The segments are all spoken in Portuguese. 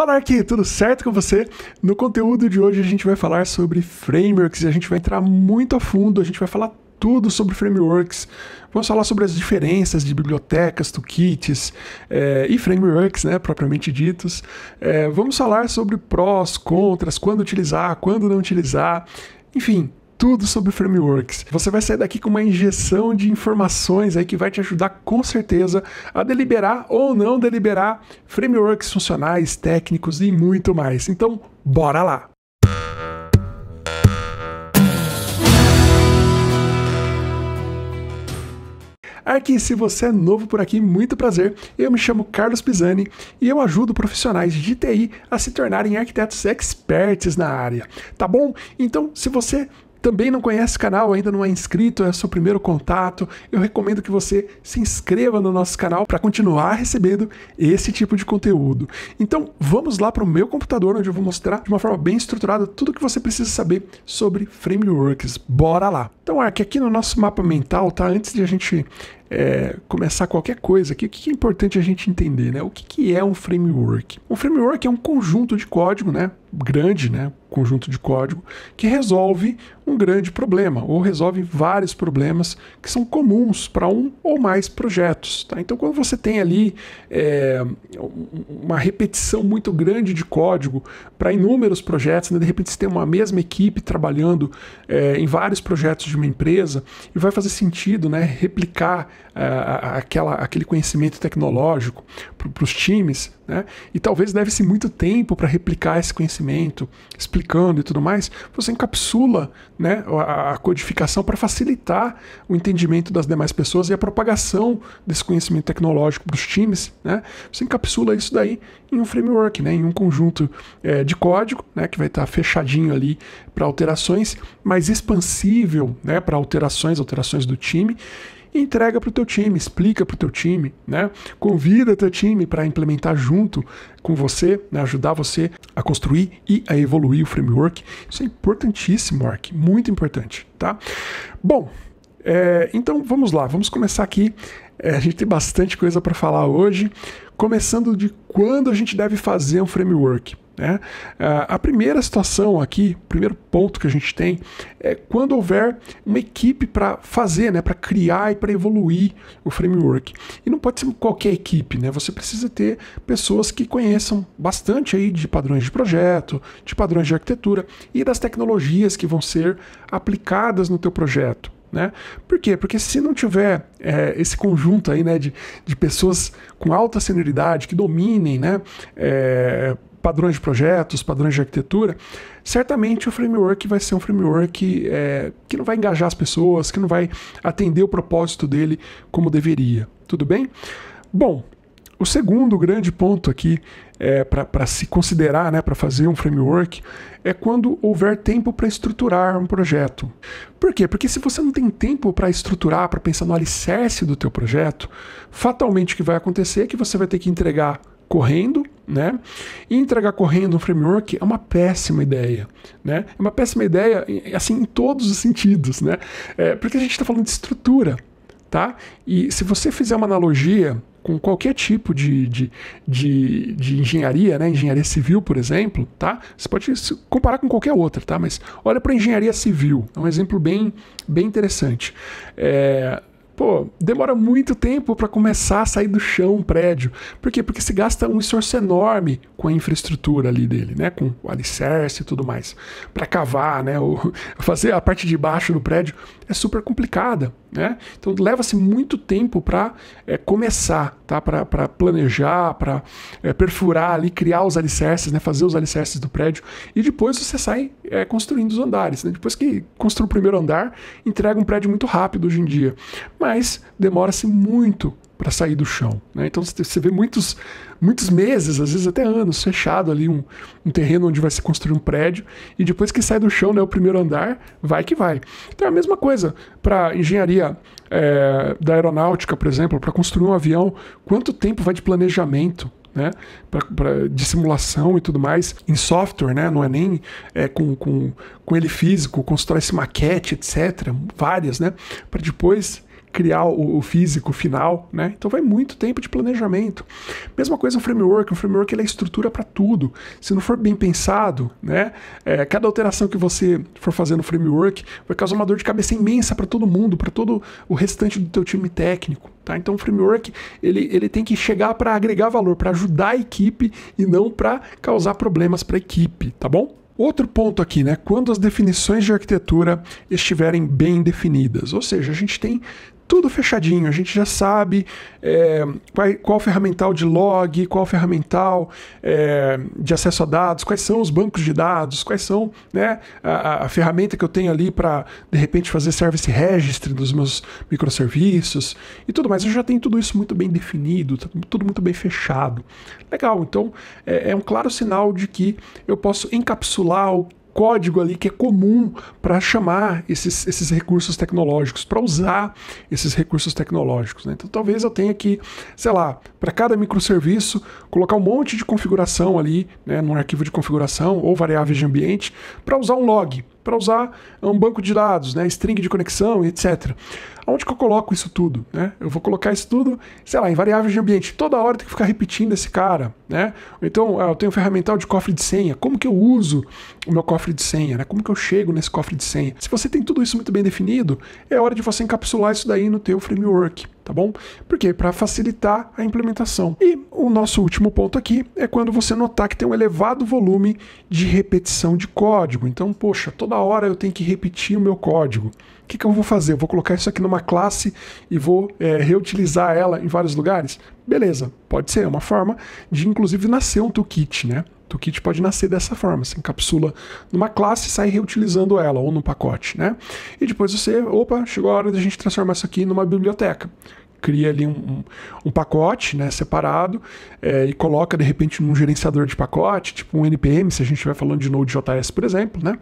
Fala Arqui, tudo certo com você? No conteúdo de hoje a gente vai falar sobre frameworks e a gente vai entrar muito a fundo, a gente vai falar tudo sobre frameworks. Vamos falar sobre as diferenças de bibliotecas, toolkits é, e frameworks, né, propriamente ditos. É, vamos falar sobre prós, contras, quando utilizar, quando não utilizar. Enfim, tudo sobre frameworks. Você vai sair daqui com uma injeção de informações aí que vai te ajudar com certeza a deliberar ou não deliberar frameworks funcionais, técnicos e muito mais. Então, bora lá! Aqui, se você é novo por aqui, muito prazer. Eu me chamo Carlos Pisani e eu ajudo profissionais de TI a se tornarem arquitetos experts na área, tá bom? Então, se você também não conhece o canal, ainda não é inscrito, é o seu primeiro contato, eu recomendo que você se inscreva no nosso canal para continuar recebendo esse tipo de conteúdo. Então vamos lá para o meu computador, onde eu vou mostrar de uma forma bem estruturada tudo o que você precisa saber sobre frameworks. Bora lá! Então, Ark, aqui no nosso mapa mental, tá? Antes de a gente é, começar qualquer coisa aqui, o que é importante a gente entender, né? O que, que é um framework? Um framework é um conjunto de código, né? grande né, conjunto de código que resolve um grande problema ou resolve vários problemas que são comuns para um ou mais projetos. Tá? Então, quando você tem ali é, uma repetição muito grande de código para inúmeros projetos, né, de repente você tem uma mesma equipe trabalhando é, em vários projetos de uma empresa e vai fazer sentido né, replicar é, aquela, aquele conhecimento tecnológico para os times, né? E talvez leve-se muito tempo para replicar esse conhecimento, explicando e tudo mais. Você encapsula, né, a, a codificação para facilitar o entendimento das demais pessoas e a propagação desse conhecimento tecnológico para os times, né? Você encapsula isso daí em um framework, né, em um conjunto é, de código, né, que vai estar tá fechadinho ali para alterações, mas expansível, né, para alterações, alterações do time entrega para o teu time, explica para o teu time, né? Convida teu time para implementar junto com você, né? ajudar você a construir e a evoluir o framework. Isso é importantíssimo, Ark, muito importante, tá? Bom, é, então vamos lá, vamos começar aqui. É, a gente tem bastante coisa para falar hoje, começando de quando a gente deve fazer um framework. Né? Ah, a primeira situação aqui, o primeiro ponto que a gente tem é quando houver uma equipe para fazer, né, para criar e para evoluir o framework. E não pode ser qualquer equipe, né? Você precisa ter pessoas que conheçam bastante aí de padrões de projeto, de padrões de arquitetura e das tecnologias que vão ser aplicadas no teu projeto. Né? Por quê? Porque se não tiver é, esse conjunto aí, né, de, de pessoas com alta senioridade que dominem né, é, padrões de projetos, padrões de arquitetura, certamente o framework vai ser um framework é, que não vai engajar as pessoas, que não vai atender o propósito dele como deveria. Tudo bem? Bom, o segundo grande ponto aqui é, para se considerar, né, para fazer um framework, é quando houver tempo para estruturar um projeto. Por quê? Porque se você não tem tempo para estruturar, para pensar no alicerce do teu projeto, fatalmente o que vai acontecer é que você vai ter que entregar correndo né? E entregar correndo um framework é uma péssima ideia, né? É uma péssima ideia, assim, em todos os sentidos, né? É, porque a gente está falando de estrutura, tá? E se você fizer uma analogia com qualquer tipo de, de, de, de, engenharia, né? engenharia civil, por exemplo, tá? Você pode comparar com qualquer outra, tá? Mas olha para engenharia civil, é um exemplo bem, bem interessante. É, pô, demora muito tempo para começar a sair do chão um prédio. Por quê? Porque se gasta um esforço enorme com a infraestrutura ali dele, né? Com o alicerce e tudo mais. Para cavar, né? o fazer a parte de baixo do prédio é super complicada, né? Então leva-se muito tempo para é, começar, tá? Para planejar, para é, perfurar ali, criar os alicerces, né? Fazer os alicerces do prédio e depois você sai é, construindo os andares. Né? Depois que construi o primeiro andar, entrega um prédio muito rápido hoje em dia, mas demora-se muito para sair do chão. Né? Então você vê muitos, muitos meses, às vezes até anos, fechado ali um, um, terreno onde vai se construir um prédio e depois que sai do chão, né, o primeiro andar, vai que vai. Então é a mesma coisa para engenharia é, da aeronáutica, por exemplo, para construir um avião, quanto tempo vai de planejamento? Né, pra, pra, de simulação e tudo mais, em software, né, não é nem é, com, com, com ele físico, constrói esse maquete, etc., várias, né, para depois criar o, o, físico final, né? Então vai muito tempo de planejamento. Mesma coisa o framework, o framework ele é estrutura para tudo. Se não for bem pensado, né? É, cada alteração que você for fazer no framework vai causar uma dor de cabeça imensa para todo mundo, para todo o restante do teu time técnico. Tá? Então o framework ele, ele tem que chegar para agregar valor, para ajudar a equipe e não para causar problemas para a equipe, tá bom? Outro ponto aqui, né? Quando as definições de arquitetura estiverem bem definidas, ou seja, a gente tem tudo fechadinho. A gente já sabe é, qual, qual, ferramental de log, qual ferramental é, de acesso a dados, quais são os bancos de dados, quais são né, a, a ferramenta que eu tenho ali para, de repente, fazer service registry dos meus microserviços e tudo mais. Eu já tenho tudo isso muito bem definido, tá, tudo muito bem fechado. Legal, então é, é um claro sinal de que eu posso encapsular o código ali que é comum para chamar esses, esses recursos tecnológicos, para usar esses recursos tecnológicos. Né? Então talvez eu tenha que, sei lá, para cada microserviço, colocar um monte de configuração ali, né, num arquivo de configuração ou variáveis de ambiente, para usar um log para usar é um banco de dados, né, string de conexão, etc. Onde que eu coloco isso tudo? Né? Eu vou colocar isso tudo, sei lá, em variáveis de ambiente. Toda hora tem que ficar repetindo esse cara. Né? Então, ah, eu tenho um ferramental de cofre de senha. Como que eu uso o meu cofre de senha? Né? Como que eu chego nesse cofre de senha? Se você tem tudo isso muito bem definido, é hora de você encapsular isso daí no teu framework tá bom? Porque é para facilitar a implementação. E o nosso último ponto aqui é quando você notar que tem um elevado volume de repetição de código. Então, poxa, toda hora eu tenho que repetir o meu código que, que eu vou fazer? Eu vou colocar isso aqui numa classe e vou é, reutilizar ela em vários lugares? Beleza, pode ser, é uma forma de inclusive nascer um toolkit, né? toolkit pode nascer dessa forma, você encapsula numa classe e sai reutilizando ela, ou num pacote, né? E depois você, opa, chegou a hora da gente transformar isso aqui numa biblioteca. Cria ali um, um, um pacote né, separado é, e coloca de repente num gerenciador de pacote, tipo um NPM, se a gente estiver falando de Node.js, por exemplo, né,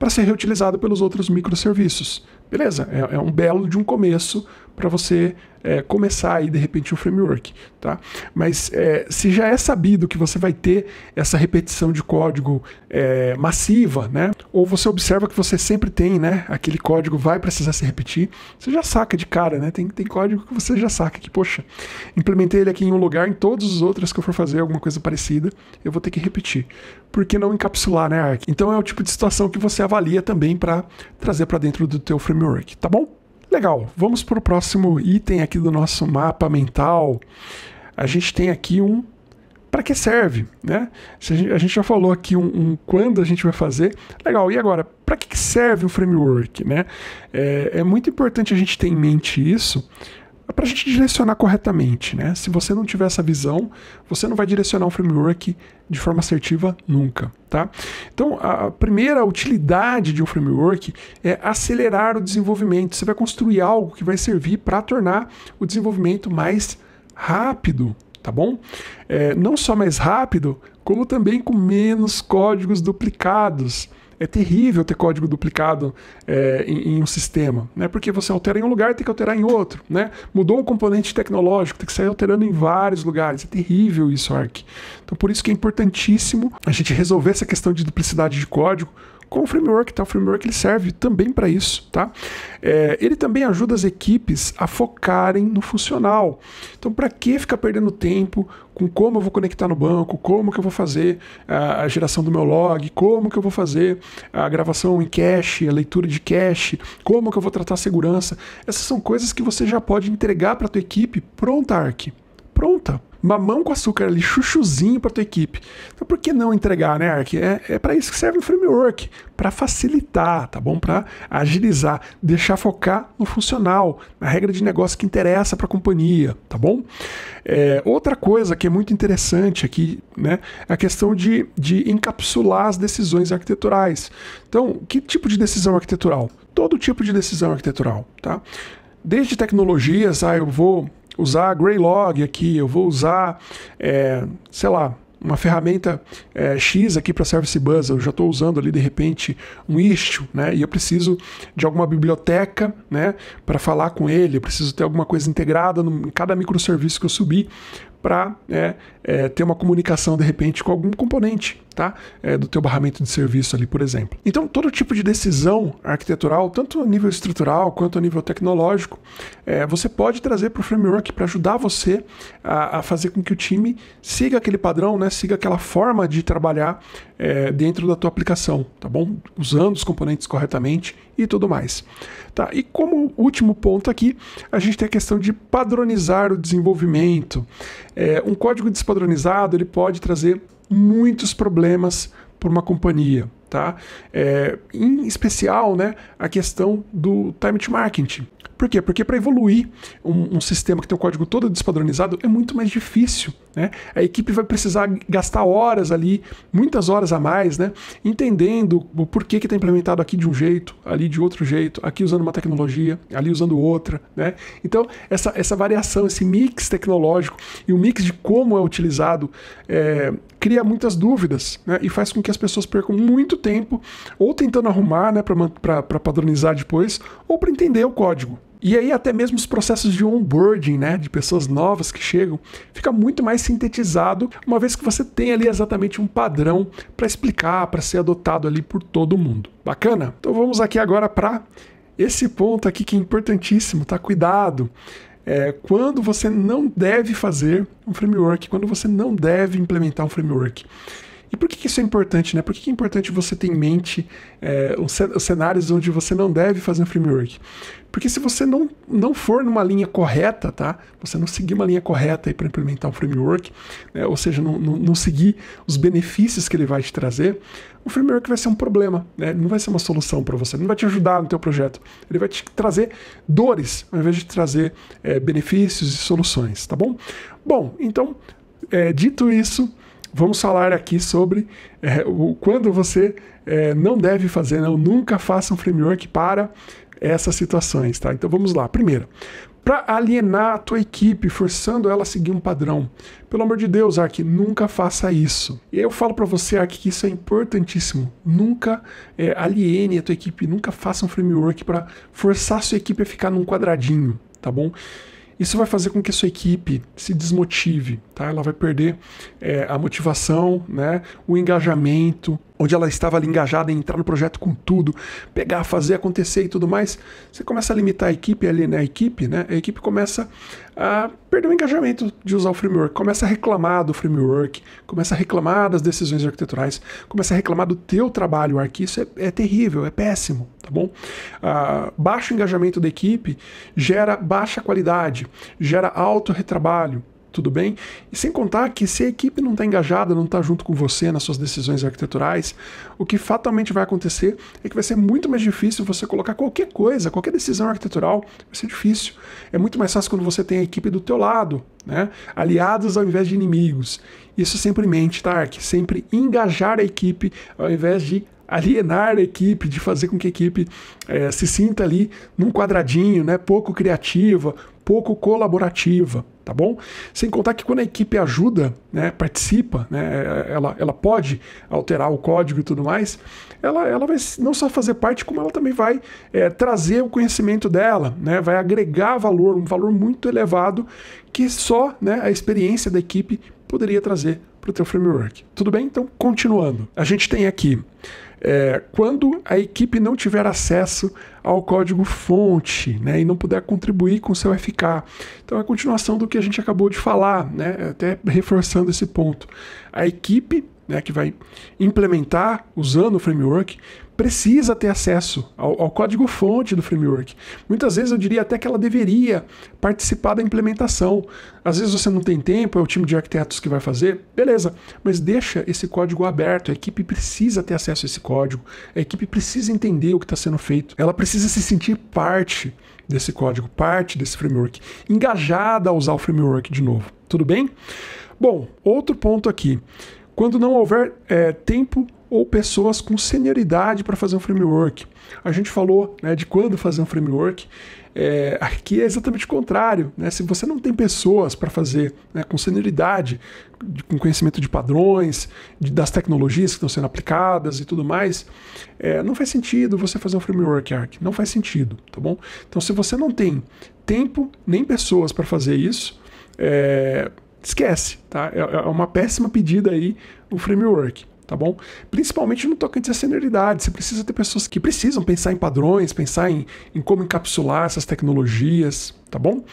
para ser reutilizado pelos outros microserviços. Beleza, é, é um belo de um começo para você é, começar aí de repente o framework, tá? Mas é, se já é sabido que você vai ter essa repetição de código é, massiva, né? Ou você observa que você sempre tem, né? Aquele código vai precisar se repetir, você já saca de cara, né? Tem, tem código que você já saca que, poxa, implementei ele aqui em um lugar, em todos os outros que eu for fazer alguma coisa parecida, eu vou ter que repetir. Por que não encapsular, né, Arc? Então é o tipo de situação que você avalia também para trazer para dentro do teu framework, tá bom? Legal, vamos para o próximo item aqui do nosso mapa mental. A gente tem aqui um para que serve, né? A gente já falou aqui um, um, quando a gente vai fazer. Legal, e agora, para que serve o framework, né? É, é muito importante a gente ter em mente isso, é para a gente direcionar corretamente, né? Se você não tiver essa visão, você não vai direcionar o framework de forma assertiva nunca, tá? Então, a primeira utilidade de um framework é acelerar o desenvolvimento. Você vai construir algo que vai servir para tornar o desenvolvimento mais rápido, tá bom? É, não só mais rápido, como também com menos códigos duplicados. É terrível ter código duplicado é, em, em, um sistema, né? Porque você altera em um lugar, tem que alterar em outro, né? Mudou um componente tecnológico, tem que sair alterando em vários lugares. É terrível isso, Arc. Então, por isso que é importantíssimo a gente resolver essa questão de duplicidade de código com o framework, tá? O framework ele serve também para isso, tá? É, ele também ajuda as equipes a focarem no funcional. Então, para que ficar perdendo tempo com como eu vou conectar no banco, como que eu vou fazer a geração do meu log, como que eu vou fazer a gravação em cache, a leitura de cache, como que eu vou tratar a segurança. Essas são coisas que você já pode entregar para a tua equipe pronta, Arc. Pronta mamão com açúcar ali, chuchuzinho para tua equipe. Então por que não entregar, né, Ark? É, é para isso que serve o framework, para facilitar, tá bom? Para agilizar, deixar focar no funcional, na regra de negócio que interessa para a companhia, tá bom? É, outra coisa que é muito interessante aqui, né, é a questão de, de encapsular as decisões arquiteturais. Então, que tipo de decisão arquitetural? Todo tipo de decisão arquitetural, tá? Desde tecnologias, ah, eu vou usar Greylog aqui, eu vou usar, é, sei lá, uma ferramenta é, X aqui para Service Bus, eu já estou usando ali de repente um Istio, né? E eu preciso de alguma biblioteca, né, para falar com ele, eu preciso ter alguma coisa integrada no, em cada microserviço que eu subir para é, né, é, ter uma comunicação de repente com algum componente tá? É, do teu barramento de serviço ali, por exemplo. Então, todo tipo de decisão arquitetural, tanto a nível estrutural quanto a nível tecnológico, é, você pode trazer para o framework para ajudar você a, a, fazer com que o time siga aquele padrão, né? Siga aquela forma de trabalhar é, dentro da tua aplicação, tá bom? Usando os componentes corretamente e tudo mais. Tá? E como último ponto aqui, a gente tem a questão de padronizar o desenvolvimento. É, um código despadronizado ele pode trazer muitos problemas para uma companhia. Tá? É, em especial né, a questão do time to market. Por quê? Porque para evoluir um, um, sistema que tem o código todo despadronizado é muito mais difícil. Né? A equipe vai precisar gastar horas ali, muitas horas a mais, né? entendendo o porquê que está implementado aqui de um jeito, ali de outro jeito, aqui usando uma tecnologia, ali usando outra. Né? Então, essa, essa variação, esse mix tecnológico e o mix de como é utilizado é, cria muitas dúvidas né, e faz com que as pessoas percam muito tempo ou tentando arrumar né, para padronizar depois ou para entender o código. E aí até mesmo os processos de onboarding, né, de pessoas novas que chegam, fica muito mais sintetizado, uma vez que você tem ali exatamente um padrão para explicar, para ser adotado ali por todo mundo. Bacana? Então vamos aqui agora para esse ponto aqui que é importantíssimo, tá? Cuidado é, quando você não deve fazer um framework, quando você não deve implementar um framework. E por que isso é importante, né? Por que é importante você ter em mente é, os cenários onde você não deve fazer um framework? Porque se você não, não for numa linha correta, tá? Você não seguir uma linha correta para implementar um framework, né? ou seja, não, não, não, seguir os benefícios que ele vai te trazer, o framework vai ser um problema, né? Não vai ser uma solução para você, não vai te ajudar no teu projeto. Ele vai te trazer dores, ao invés de trazer é, benefícios e soluções, tá bom? Bom, então, é, dito isso, vamos falar aqui sobre é, o, quando você é, não deve fazer, não, nunca faça um framework para essas situações, tá? Então vamos lá. Primeiro, para alienar a tua equipe, forçando ela a seguir um padrão. Pelo amor de Deus, Ark, nunca faça isso. E eu falo para você, Ark, que isso é importantíssimo. Nunca é, aliene a tua equipe, nunca faça um framework para forçar a sua equipe a ficar num quadradinho, tá bom? Isso vai fazer com que sua equipe se desmotive, tá? Ela vai perder é, a motivação, né? O engajamento, onde ela estava ali engajada em entrar no projeto com tudo, pegar, fazer acontecer e tudo mais. Você começa a limitar a equipe ali, né? A equipe, né? A equipe começa ah, perdeu o engajamento de usar o framework, começa a reclamar do framework, começa a reclamar das decisões arquiteturais, começa a reclamar do teu trabalho, Ark. Isso é, é terrível, é péssimo, tá bom? Ah, baixo engajamento da equipe gera baixa qualidade, gera alto retrabalho, tudo bem? E sem contar que se a equipe não está engajada, não está junto com você nas suas decisões arquiteturais, o que fatalmente vai acontecer é que vai ser muito mais difícil você colocar qualquer coisa, qualquer decisão arquitetural, vai ser difícil. É muito mais fácil quando você tem a equipe do teu lado, né? aliados ao invés de inimigos. Isso sempre em mente, Tark. Tá, sempre engajar a equipe ao invés de alienar a equipe, de fazer com que a equipe é, se sinta ali num quadradinho, né? Pouco criativa, pouco colaborativa, tá bom? Sem contar que quando a equipe ajuda, né, participa, né, ela, ela pode alterar o código e tudo mais, ela, ela vai não só fazer parte, como ela também vai é, trazer o conhecimento dela, né, vai agregar valor, um valor muito elevado que só né, a experiência da equipe poderia trazer para o teu framework. Tudo bem? Então, continuando. A gente tem aqui, é, quando a equipe não tiver acesso ao código fonte né, e não puder contribuir com o seu FK. Então, é a continuação do que a gente acabou de falar, né, até reforçando esse ponto. A equipe né, que vai implementar usando o framework precisa ter acesso ao, ao código-fonte do framework. Muitas vezes eu diria até que ela deveria participar da implementação. Às vezes você não tem tempo, é o time de arquitetos que vai fazer, beleza, mas deixa esse código aberto. A equipe precisa ter acesso a esse código, a equipe precisa entender o que está sendo feito, ela precisa se sentir parte desse código, parte desse framework, engajada a usar o framework de novo. Tudo bem? Bom, outro ponto aqui. Quando não houver é, tempo ou pessoas com senioridade para fazer um framework. A gente falou né, de quando fazer um framework. É, aqui é exatamente o contrário. Né? Se você não tem pessoas para fazer né, com senioridade, de, com conhecimento de padrões, de, das tecnologias que estão sendo aplicadas e tudo mais, é, não faz sentido você fazer um framework ARC. Não faz sentido, tá bom? Então, se você não tem tempo nem pessoas para fazer isso, é, esquece, tá? É, é, uma péssima pedida aí o framework tá bom? Principalmente no tocante à senioridade, você precisa ter pessoas que precisam pensar em padrões, pensar em, em como encapsular essas tecnologias, tá bom?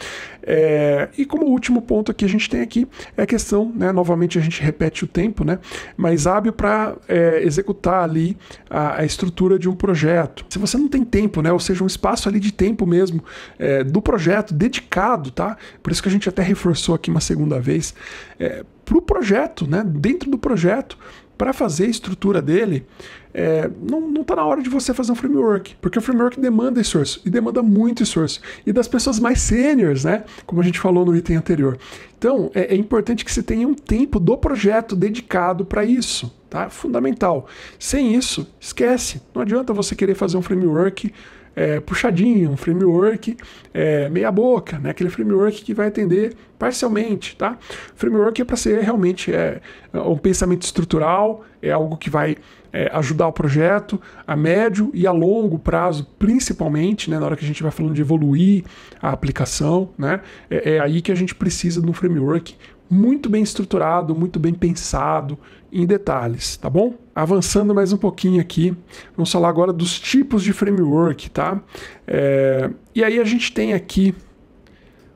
É, e como último ponto que a gente tem aqui é a questão, né, novamente a gente repete o tempo, né, mas hábil para é, executar ali a, a, estrutura de um projeto. Se você não tem tempo, né, ou seja, um espaço ali de tempo mesmo é, do projeto dedicado, tá? Por isso que a gente até reforçou aqui uma segunda vez, é, para o projeto, né, dentro do projeto, para fazer a estrutura dele, é, não, está na hora de você fazer um framework, porque o framework demanda esforço, e demanda muito esforço, e das pessoas mais seniors né? Como a gente falou no item anterior. Então, é, é importante que você tenha um tempo do projeto dedicado para isso, tá? Fundamental. Sem isso, esquece. Não adianta você querer fazer um framework é, puxadinho, um framework é, meia boca, né? Aquele framework que vai atender parcialmente, tá? Framework é para ser realmente é, é, um pensamento estrutural, é algo que vai é, ajudar o projeto a médio e a longo prazo, principalmente, né, na hora que a gente vai falando de evoluir a aplicação, né? É, é aí que a gente precisa de um framework muito bem estruturado, muito bem pensado, em detalhes, tá bom? Avançando mais um pouquinho aqui, vamos falar agora dos tipos de framework, tá? É, e aí a gente tem aqui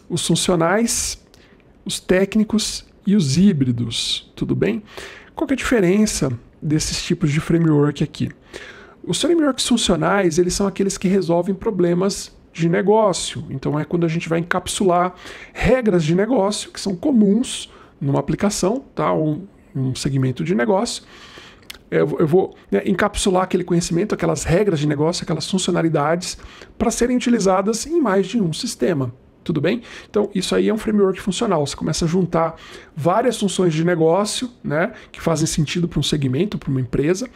os funcionais, os técnicos e os híbridos, tudo bem? Qual é a diferença desses tipos de framework aqui? Os frameworks funcionais, eles são aqueles que resolvem problemas de negócio. Então é quando a gente vai encapsular regras de negócio que são comuns numa aplicação, tá? Ou um segmento de negócio. É, eu, eu vou né, encapsular aquele conhecimento, aquelas regras de negócio, aquelas funcionalidades, para serem utilizadas em mais de um sistema. Tudo bem? Então, isso aí é um framework funcional. Você começa a juntar várias funções de negócio, né, que fazem sentido para um segmento, para uma empresa,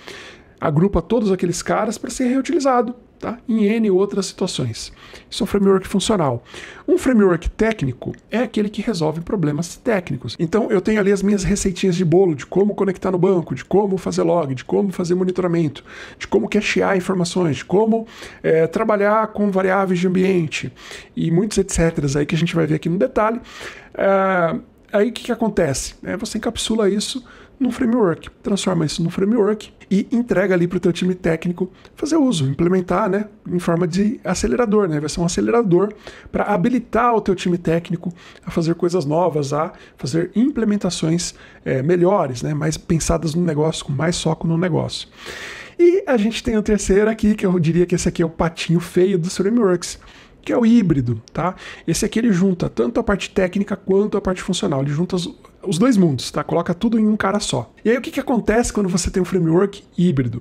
agrupa todos aqueles caras para ser reutilizado tá? em N outras situações. Isso é um framework funcional. Um framework técnico é aquele que resolve problemas técnicos. Então, eu tenho ali as minhas receitinhas de bolo de como conectar no banco, de como fazer log, de como fazer monitoramento, de como cachear informações, de como é, trabalhar com variáveis de ambiente e muitos etc. aí que a gente vai ver aqui no detalhe. É, aí o que, que acontece? É, você encapsula isso num framework, transforma isso num framework e entrega ali para o teu time técnico fazer uso, implementar, né, em forma de acelerador, né, vai ser um acelerador para habilitar o teu time técnico a fazer coisas novas, a fazer implementações é, melhores, né, mais pensadas no negócio, com mais foco no negócio. E a gente tem o terceiro aqui, que eu diria que esse aqui é o patinho feio dos frameworks, que é o híbrido, tá? Esse aqui ele junta tanto a parte técnica quanto a parte funcional, ele junta os dois mundos, tá? Coloca tudo em um cara só. E aí o que, que acontece quando você tem um framework híbrido?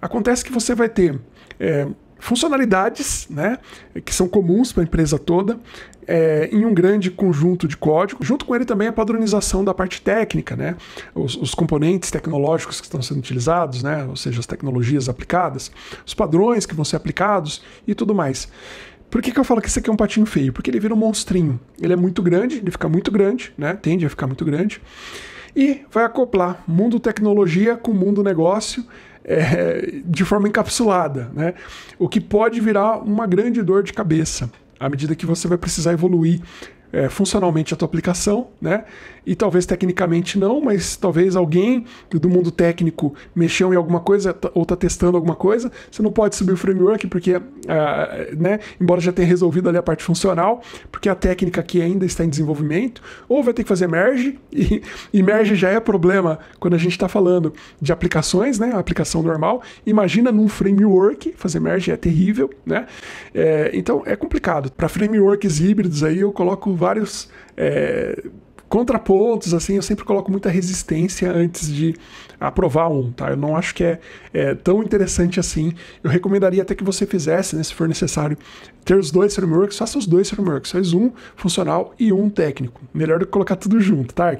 Acontece que você vai ter é, funcionalidades, né, que são comuns para a empresa toda, é, em um grande conjunto de código. Junto com ele também a padronização da parte técnica, né, os, os, componentes tecnológicos que estão sendo utilizados, né, ou seja, as tecnologias aplicadas, os padrões que vão ser aplicados e tudo mais. Por que, que eu falo que esse aqui é um patinho feio? Porque ele vira um monstrinho. Ele é muito grande, ele fica muito grande, né? Tende a ficar muito grande. E vai acoplar mundo tecnologia com mundo negócio é, de forma encapsulada, né? O que pode virar uma grande dor de cabeça à medida que você vai precisar evoluir é, funcionalmente a tua aplicação, né? E talvez tecnicamente não, mas talvez alguém do mundo técnico mexeu em alguma coisa tá, ou está testando alguma coisa. Você não pode subir o framework porque, uh, né? Embora já tenha resolvido ali a parte funcional, porque a técnica aqui ainda está em desenvolvimento. Ou vai ter que fazer merge e, e merge já é problema quando a gente está falando de aplicações, né? A aplicação normal. Imagina num framework fazer merge é terrível, né? É, então é complicado. Para frameworks híbridos aí eu coloco vários é, contrapontos, assim, eu sempre coloco muita resistência antes de aprovar um, tá? Eu não acho que é, é tão interessante assim. Eu recomendaria até que você fizesse, né, se for necessário, ter os dois frameworks, faça os dois frameworks, faz um funcional e um técnico. Melhor do que colocar tudo junto, tá?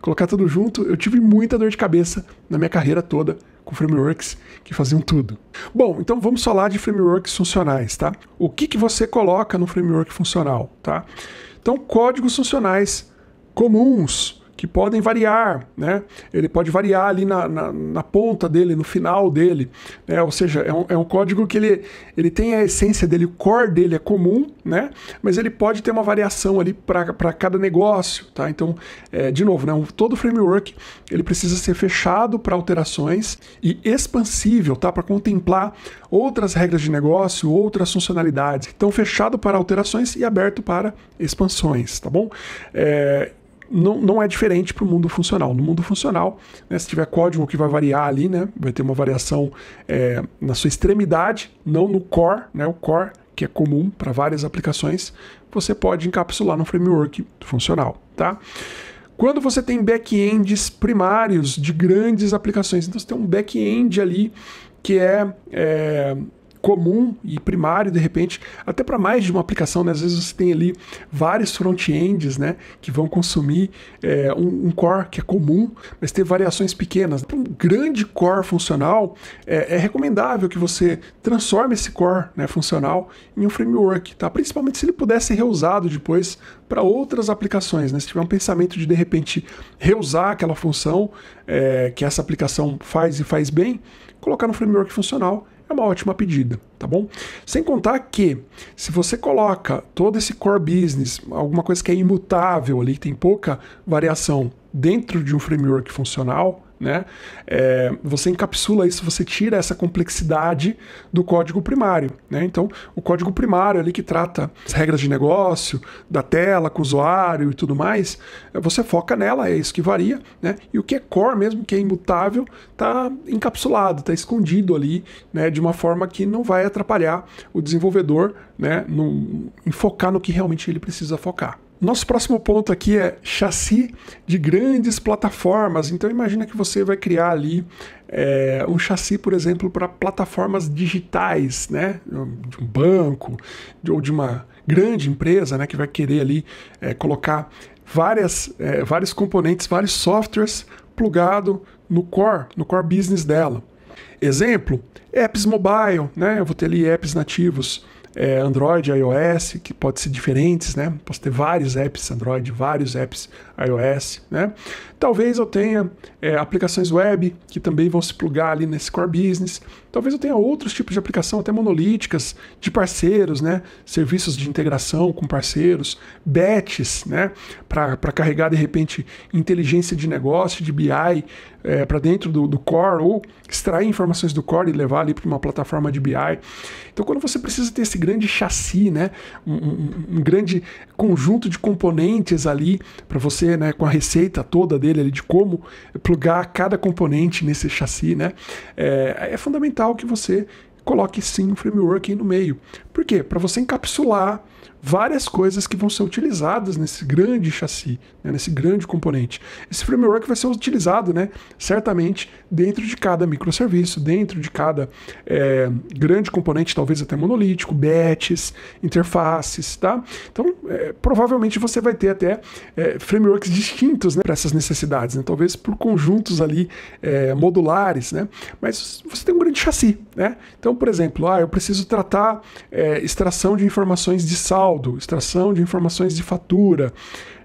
Colocar tudo junto, eu tive muita dor de cabeça na minha carreira toda com frameworks que faziam tudo. Bom, então vamos falar de frameworks funcionais, tá? O que, que você coloca no framework funcional, tá? Então, códigos funcionais comuns que podem variar, né? Ele pode variar ali na, na, na ponta dele, no final dele, né? Ou seja, é um, é um código que ele, ele tem a essência dele, o core dele é comum, né? Mas ele pode ter uma variação ali para cada negócio, tá? Então, é, de novo, né? todo framework ele precisa ser fechado para alterações e expansível, tá? Para contemplar outras regras de negócio, outras funcionalidades. Então, fechado para alterações e aberto para expansões, tá bom? É, não, não é diferente para o mundo funcional. No mundo funcional, né, se tiver código que vai variar ali, né, vai ter uma variação é, na sua extremidade, não no core, né, o core que é comum para várias aplicações, você pode encapsular no framework funcional, tá? Quando você tem back-ends primários de grandes aplicações, então você tem um back-end ali que é, é comum e primário, de repente, até para mais de uma aplicação, né? Às vezes você tem ali vários front-ends, né? Que vão consumir é, um, um, core que é comum, mas ter variações pequenas. Para um grande core funcional, é, é, recomendável que você transforme esse core né, funcional em um framework, tá? Principalmente se ele puder ser reusado depois para outras aplicações, né? Se tiver um pensamento de, de repente, reusar aquela função é, que essa aplicação faz e faz bem, colocar no framework funcional é uma ótima pedida, tá bom? Sem contar que se você coloca todo esse core business, alguma coisa que é imutável ali, que tem pouca variação dentro de um framework funcional, né? É, você encapsula isso, você tira essa complexidade do código primário. Né? Então, o código primário ali que trata as regras de negócio, da tela, com o usuário e tudo mais, é, você foca nela, é isso que varia. Né? E o que é core mesmo, que é imutável, está encapsulado, está escondido ali né, de uma forma que não vai atrapalhar o desenvolvedor né, no, em focar no que realmente ele precisa focar. Nosso próximo ponto aqui é chassi de grandes plataformas. Então imagina que você vai criar ali é, um chassi, por exemplo, para plataformas digitais, né? De um banco ou de uma grande empresa, né? Que vai querer ali é, colocar várias, é, vários componentes, vários softwares plugado no core, no core business dela. Exemplo, apps mobile, né? Eu vou ter ali apps nativos é, Android, iOS, que pode ser diferentes, né? Posso ter vários apps Android, vários apps iOS, né? Talvez eu tenha é, aplicações web que também vão se plugar ali nesse core business. Talvez eu tenha outros tipos de aplicação, até monolíticas, de parceiros, né? Serviços de integração com parceiros, bets, né? Para carregar de repente inteligência de negócio, de BI, é, para dentro do, do core ou extrair informações do core e levar ali para uma plataforma de BI. Então, quando você precisa ter esse grande chassi, né? um, um, um grande conjunto de componentes ali para você, né? Com a receita toda dele dele ali de como plugar cada componente nesse chassi, né? É, é fundamental que você coloque sim um framework aí no meio, por quê? Para você encapsular várias coisas que vão ser utilizadas nesse grande chassi, né, nesse grande componente. Esse framework vai ser utilizado, né, certamente, dentro de cada microserviço, dentro de cada é, grande componente, talvez até monolítico, batches, interfaces, tá? Então, é, provavelmente você vai ter até é, frameworks distintos né, para essas necessidades, né? talvez por conjuntos ali é, modulares, né? Mas você tem um grande chassi, né? Então, por exemplo, ah, eu preciso tratar é, é, extração de informações de saldo, extração de informações de fatura.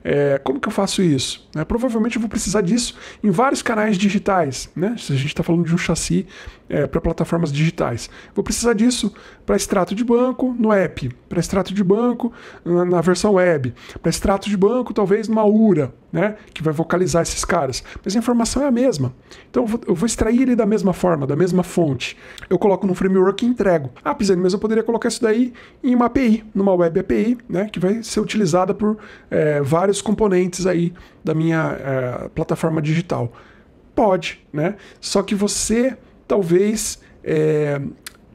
É, como que eu faço isso? É, provavelmente eu vou precisar disso em vários canais digitais. Né? Se a gente está falando de um chassi é, para plataformas digitais. Vou precisar disso para extrato de banco no app, para extrato de banco na, na versão web, para extrato de banco talvez numa URA, né, que vai vocalizar esses caras. Mas a informação é a mesma. Então eu vou, eu vou extrair ele da mesma forma, da mesma fonte. Eu coloco no framework e entrego. Ah, Pisani, mas eu poderia colocar isso daí em uma API, numa web API, né, que vai ser utilizada por é, vários componentes aí da minha é, plataforma digital. Pode, né? Só que você talvez é,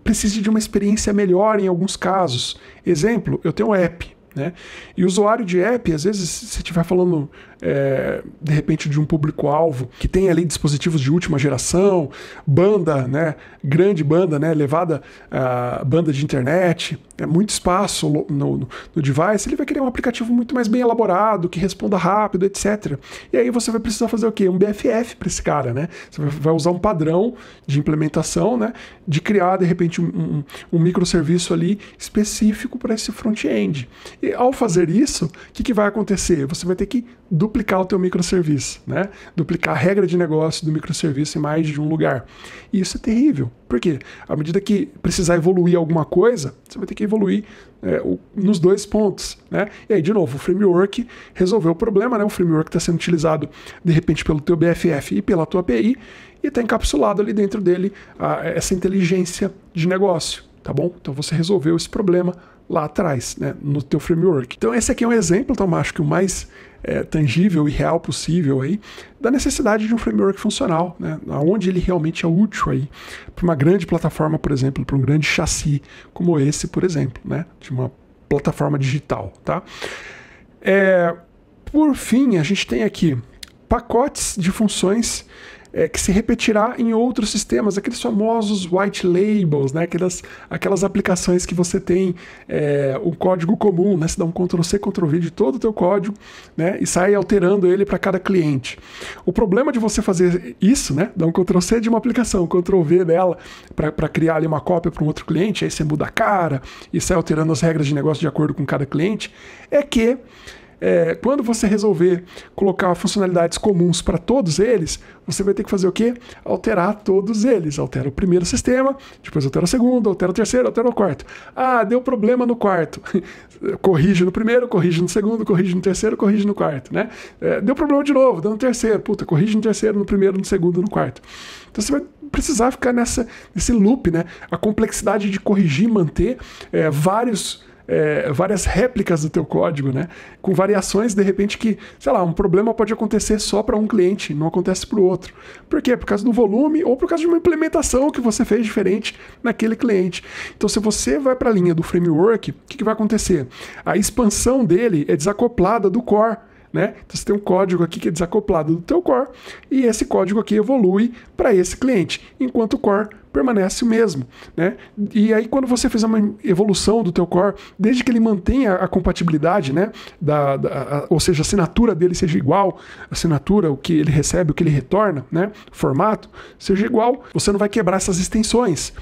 precise de uma experiência melhor em alguns casos. Exemplo, eu tenho um app. Né? E o usuário de app, às vezes, se estiver falando é, de repente, de um público-alvo que tem ali dispositivos de última geração, banda, né, grande banda, né, elevada uh, banda de internet, é muito espaço no, no, no device, ele vai querer um aplicativo muito mais bem elaborado, que responda rápido, etc. E aí você vai precisar fazer o quê? Um BFF para esse cara, né? Você vai usar um padrão de implementação, né, de criar, de repente, um, um, um microserviço ali específico para esse front-end. E ao fazer isso, o que, que vai acontecer? Você vai ter que duplicar o teu microserviço, né? Duplicar a regra de negócio do microserviço em mais de um lugar. E isso é terrível. Por quê? À medida que precisar evoluir alguma coisa, você vai ter que evoluir é, o, nos dois pontos, né? E aí, de novo, o framework resolveu o problema, né? O framework está sendo utilizado, de repente, pelo teu BFF e pela tua API e está encapsulado ali dentro dele a, essa inteligência de negócio, tá bom? Então você resolveu esse problema lá atrás, né, no teu framework. Então esse aqui é um exemplo, então acho que o mais é, tangível e real possível aí da necessidade de um framework funcional, né, onde ele realmente é útil aí para uma grande plataforma, por exemplo, para um grande chassi como esse, por exemplo, né, de uma plataforma digital, tá? É, por fim, a gente tem aqui pacotes de funções é, que se repetirá em outros sistemas, aqueles famosos white labels, né? aquelas, aquelas aplicações que você tem é, o código comum, né? você dá um Ctrl+C, Ctrl+V de todo o teu código né? e sai alterando ele para cada cliente. O problema de você fazer isso, né? dar um Ctrl+C de uma aplicação, Ctrl+V dela para criar ali uma cópia para um outro cliente, aí você muda a cara e sai alterando as regras de negócio de acordo com cada cliente, é que é, quando você resolver colocar funcionalidades comuns para todos eles, você vai ter que fazer o quê? Alterar todos eles. Altera o primeiro sistema, depois altera o segundo, altera o terceiro, altera o quarto. Ah, deu problema no quarto. corrige no primeiro, corrige no segundo, corrige no terceiro, corrige no quarto, né? É, deu problema de novo, deu no terceiro. Puta, corrige no terceiro, no primeiro, no segundo, no quarto. Então você vai precisar ficar nessa, nesse loop, né? A complexidade de corrigir, manter é, vários é, várias réplicas do teu código, né? Com variações, de repente, que, sei lá, um problema pode acontecer só para um cliente, não acontece para o outro. Por quê? Por causa do volume ou por causa de uma implementação que você fez diferente naquele cliente. Então, se você vai para a linha do framework, o que, que vai acontecer? A expansão dele é desacoplada do core. Né? Então você tem um código aqui que é desacoplado do teu core e esse código aqui evolui para esse cliente, enquanto o core permanece o mesmo, né? E aí quando você fez uma evolução do teu core, desde que ele mantenha a compatibilidade, né? Da, da a, ou seja, a assinatura dele seja igual, a assinatura, o que ele recebe, o que ele retorna, né? O formato seja igual, você não vai quebrar essas extensões.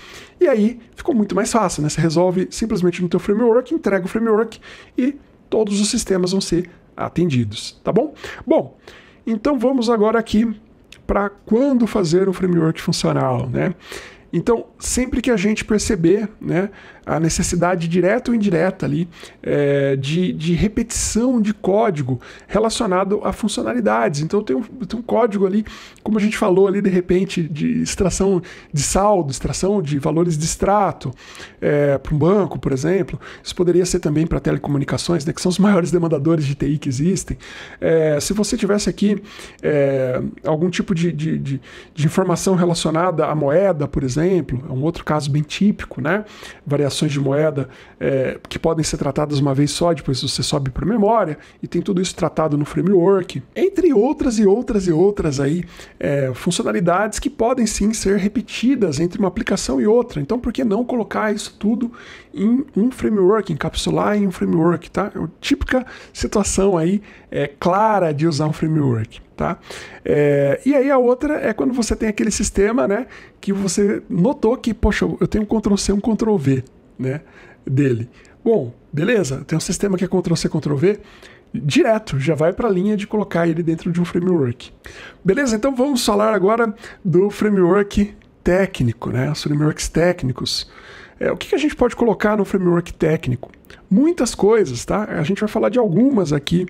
E aí ficou muito mais fácil, né? Você resolve simplesmente no teu framework, entrega o framework e todos os sistemas vão ser atendidos, tá bom? Bom, então vamos agora aqui para quando fazer um framework funcional, né? Então, sempre que a gente perceber, né, a necessidade direta ou indireta ali é, de, de repetição de código relacionado a funcionalidades. Então tem um, tem um código ali, como a gente falou ali de repente, de extração de saldo, extração de valores de extrato é, para um banco, por exemplo. Isso poderia ser também para telecomunicações, né, que são os maiores demandadores de TI que existem. É, se você tivesse aqui algum tipo de, de, de, de informação relacionada à moeda, por exemplo, é um outro caso bem típico, né? Variações operações de moeda é, que podem ser tratadas uma vez só, depois você sobe para memória, e tem tudo isso tratado no framework, entre outras e outras e outras aí, é, funcionalidades que podem sim ser repetidas entre uma aplicação e outra. Então, por que não colocar isso tudo em um framework, encapsular em um framework, tá? É uma típica situação aí é, clara de usar um framework. Tá? É, e aí a outra é quando você tem aquele sistema, né, que você notou que, poxa, eu tenho um Ctrl C, um Ctrl V, né, dele. Bom, beleza, tem um sistema que é Ctrl-C, Ctrl-V, direto, já vai para a linha de colocar ele dentro de um framework. Beleza, então vamos falar agora do framework técnico, né, os frameworks técnicos. É, o que, que a gente pode colocar no framework técnico? Muitas coisas, tá? A gente vai falar de algumas aqui.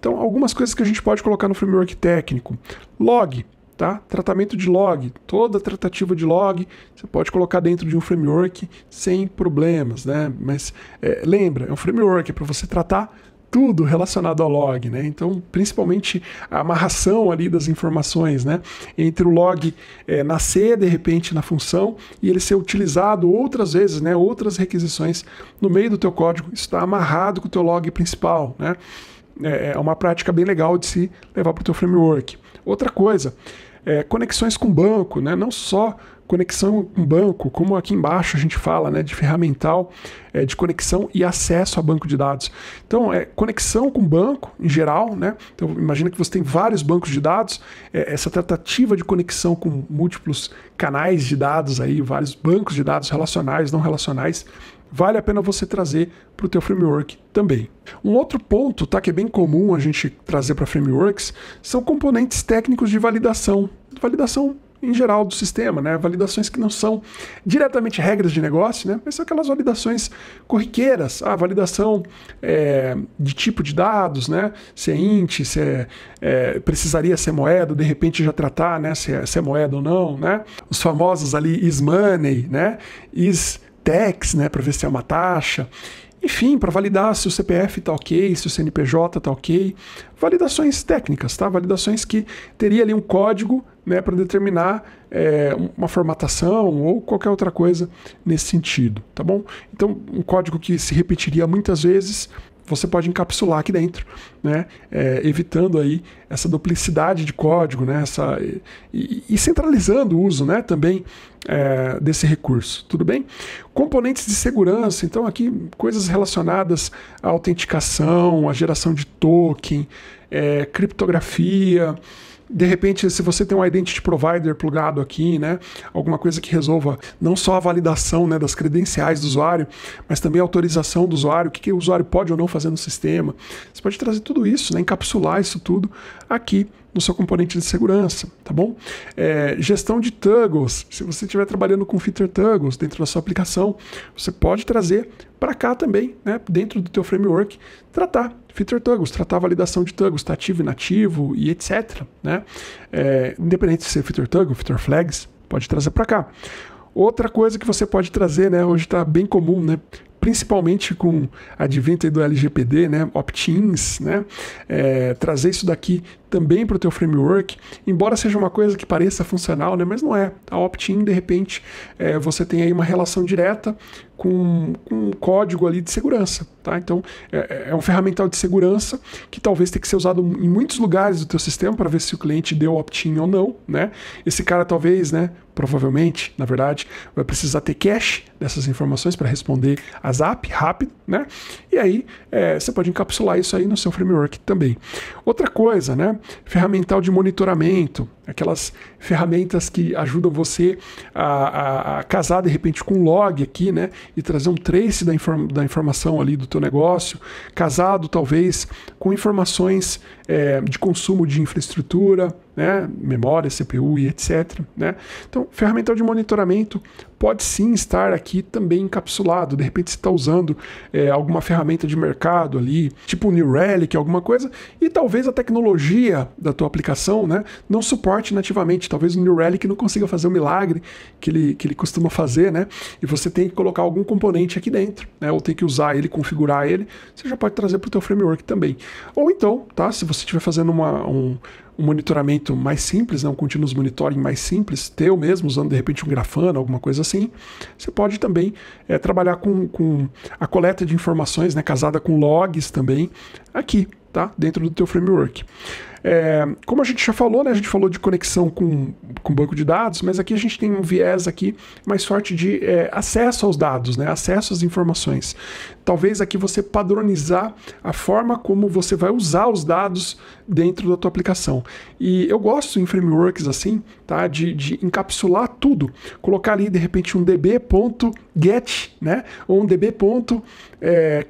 Então, algumas coisas que a gente pode colocar no framework técnico. Log. Tá? Tratamento de log, toda tratativa de log você pode colocar dentro de um framework sem problemas, né? Mas é, lembra, é um framework é para você tratar tudo relacionado ao log, né? Então, principalmente a amarração ali das informações, né? Entre o log é, nascer de repente na função e ele ser utilizado outras vezes, né? Outras requisições no meio do teu código está amarrado com o teu log principal, né? É, é uma prática bem legal de se levar para o teu framework. Outra coisa, é, conexões com banco, né? não só conexão com banco, como aqui embaixo a gente fala né, de ferramental é, de conexão e acesso a banco de dados. Então, é, conexão com banco em geral, né? Então, imagina que você tem vários bancos de dados, é, essa tratativa de conexão com múltiplos canais de dados aí, vários bancos de dados relacionais, não relacionais, vale a pena você trazer para o teu framework também. Um outro ponto tá, que é bem comum a gente trazer para frameworks são componentes técnicos de validação. Validação em geral do sistema, né? Validações que não são diretamente regras de negócio, né? Mas são aquelas validações corriqueiras. A ah, validação é, de tipo de dados, né? Se é int, se é, é, precisaria ser moeda, de repente já tratar, né? Se é, se é moeda ou não, né? Os famosos ali is money, né? Is tax, né, para ver se é uma taxa, enfim, para validar se o CPF está ok, se o CNPJ está ok, validações técnicas, tá? Validações que teria ali um código, né, para determinar é, uma formatação ou qualquer outra coisa nesse sentido, tá bom? Então, um código que se repetiria muitas vezes você pode encapsular aqui dentro, né? É, evitando aí essa duplicidade de código, né? Essa, e, e centralizando o uso né? também é, desse recurso, tudo bem? Componentes de segurança, então aqui coisas relacionadas à autenticação, à geração de token, é, criptografia, de repente, se você tem um identity provider plugado aqui, né, alguma coisa que resolva não só a validação né, das credenciais do usuário, mas também a autorização do usuário, o que, que o usuário pode ou não fazer no sistema. Você pode trazer tudo isso, né, encapsular isso tudo aqui no seu componente de segurança, tá bom? É, gestão de toggles. Se você estiver trabalhando com Filter toggles dentro da sua aplicação, você pode trazer para cá também, né, dentro do teu framework, tratar Filter toggles, tratar a validação de toggles, tá ativo e nativo e etc. Né? É, independente de ser Filter toggle, Filter flags, pode trazer para cá. Outra coisa que você pode trazer, né, hoje está bem comum, né, principalmente com advento do LGPD, né, opt-ins, né, é, trazer isso daqui também para o teu framework, embora seja uma coisa que pareça funcional, né? mas não é. A opt-in, de repente, é, você tem aí uma relação direta com, com um código ali de segurança. Tá? Então, é, é, é um ferramental de segurança que talvez tenha que ser usado em muitos lugares do teu sistema para ver se o cliente deu opt-in ou não. Né? Esse cara talvez, né, provavelmente, na verdade, vai precisar ter cache dessas informações para responder a Zap rápido, né? E aí é, você pode encapsular isso aí no seu framework também. Outra coisa, né? ferramental de monitoramento, aquelas ferramentas que ajudam você a, a, a casar de repente com um log aqui, né? E trazer um trace da, inform da informação ali do teu negócio, casado talvez com informações é, de consumo de infraestrutura, né? Memória, CPU e etc. Né? Então, ferramental de monitoramento pode sim estar aqui também encapsulado. De repente você está usando é, alguma ferramenta de mercado ali, tipo New Relic, alguma coisa, e talvez a tecnologia da tua aplicação né, não suporte nativamente. Talvez o New Relic não consiga fazer o milagre que ele, que ele costuma fazer, né? E você tem que colocar algum componente aqui dentro, né? Ou tem que usar ele, configurar ele. Você já pode trazer para o teu framework também. Ou então, tá? Se você estiver fazendo uma, um, um monitoramento mais simples, né, um continuous monitoring mais simples, teu mesmo, usando de repente um grafana, alguma coisa assim, assim, você pode também é, trabalhar com, com a coleta de informações, né, casada com logs também, aqui, tá? Dentro do teu framework. É, como a gente já falou, né, a gente falou de conexão com, com banco de dados, mas aqui a gente tem um viés aqui mais forte de é, acesso aos dados, né, acesso às informações. Talvez aqui você padronizar a forma como você vai usar os dados dentro da tua aplicação. E eu gosto em frameworks assim, tá, de, de encapsular tudo, colocar ali de repente um db.get, né, ou um db.query, é,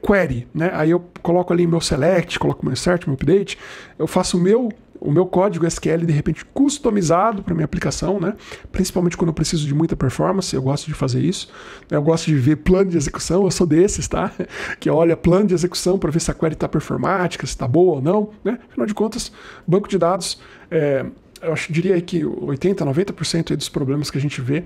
né, aí eu coloco ali meu select, coloco meu insert, meu update, eu faço o meu o meu código SQL de repente customizado para minha aplicação, né? Principalmente quando eu preciso de muita performance, eu gosto de fazer isso. Eu gosto de ver plano de execução, eu sou desses, tá? Que olha plano de execução para ver se a query está performática, se está boa ou não, né? Afinal de contas, banco de dados é, eu acho, diria que 80, 90% dos problemas que a gente vê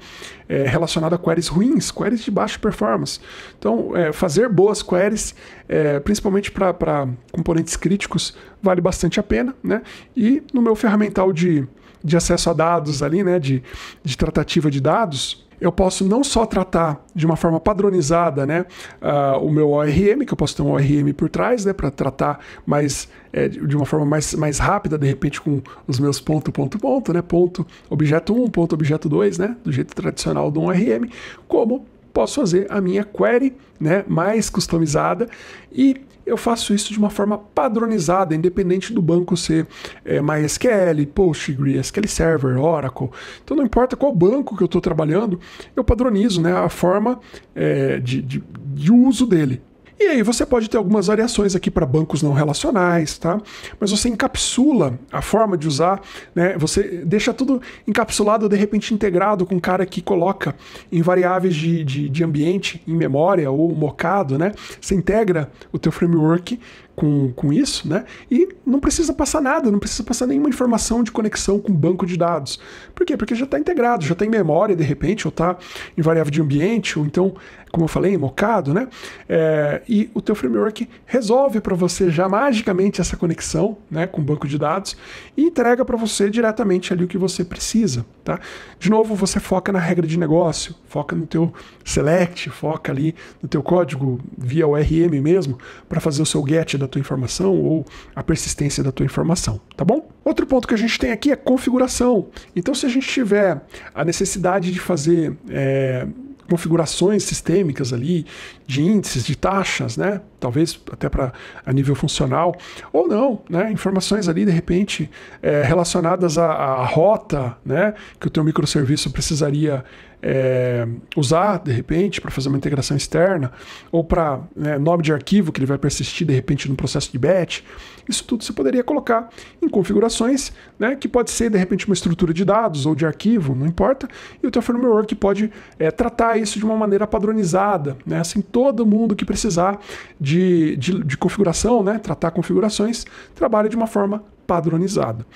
é relacionado a queries ruins, queries de baixa performance. Então, é, fazer boas queries, é, principalmente para componentes críticos, vale bastante a pena. Né? E no meu ferramental de, de acesso a dados ali, né, de, de tratativa de dados, eu posso não só tratar de uma forma padronizada né, uh, o meu ORM, que eu posso ter um ORM por trás, né, para tratar mais, é, de uma forma mais, mais rápida, de repente com os meus ponto, ponto, ponto, né, ponto, objeto 1, um, ponto, objeto 2, né, do jeito tradicional do ORM, como posso fazer a minha query né, mais customizada e eu faço isso de uma forma padronizada, independente do banco ser é, MySQL, PostgreSQL Server, Oracle. Então não importa qual banco que eu estou trabalhando, eu padronizo né, a forma é, de, de, de uso dele. E aí você pode ter algumas variações aqui para bancos não relacionais, tá? Mas você encapsula a forma de usar, né? Você deixa tudo encapsulado, de repente integrado com um cara que coloca em variáveis de, de, de ambiente, em memória ou mocado, né? Você integra o teu framework com, com isso, né? E não precisa passar nada, não precisa passar nenhuma informação de conexão com banco de dados. Por quê? Porque já está integrado, já tem tá memória, de repente, ou está em variável de ambiente, ou então, como eu falei, mocado, né? É, e o teu framework resolve para você já magicamente essa conexão né, com banco de dados e entrega para você diretamente ali o que você precisa. Tá? De novo, você foca na regra de negócio, foca no teu select, foca ali no teu código via ORM mesmo para fazer o seu get da tua informação ou a persistência da tua informação, tá bom? Outro ponto que a gente tem aqui é configuração. Então, se a gente tiver a necessidade de fazer é, configurações sistêmicas ali, de índices, de taxas, né? Talvez até para a nível funcional, ou não, né? Informações ali, de repente, é, relacionadas à, à, rota, né? Que o teu microserviço precisaria é, usar, de repente, para fazer uma integração externa, ou para né, nome de arquivo que ele vai persistir, de repente, no processo de batch. Isso tudo você poderia colocar em configurações, né? Que pode ser, de repente, uma estrutura de dados ou de arquivo, não importa. E o teu framework pode é, tratar isso de uma maneira padronizada, né? Assim, todo mundo que precisar de, de, de configuração, né, tratar configurações, trabalhe de uma forma padronizado.